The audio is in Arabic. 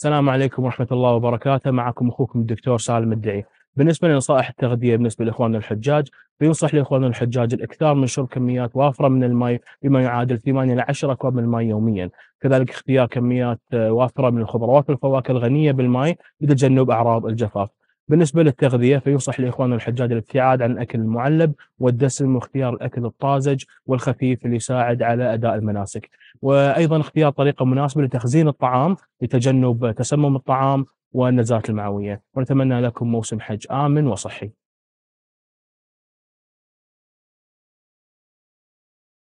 السلام عليكم ورحمة الله وبركاته معكم أخوكم الدكتور سالم الدعي بالنسبة لنصائح التغذية بالنسبة لإخواننا الحجاج بينصح لإخواننا الحجاج الإكثار من شرب كميات وافرة من الماء بما يعادل 8 إلى 10 أكواب من الماء يوميا كذلك اختيار كميات آه، وافرة من الخضروات والفواكه الغنية بالماء لتجنب أعراض الجفاف بالنسبة للتغذية فينصح لإخواننا الحجاج الابتعاد عن الأكل المعلب والدسم واختيار الأكل الطازج والخفيف اللي يساعد على أداء المناسك وأيضا اختيار طريقة مناسبة لتخزين الطعام لتجنب تسمم الطعام والنزلات المعوية ونتمنى لكم موسم حج آمن وصحي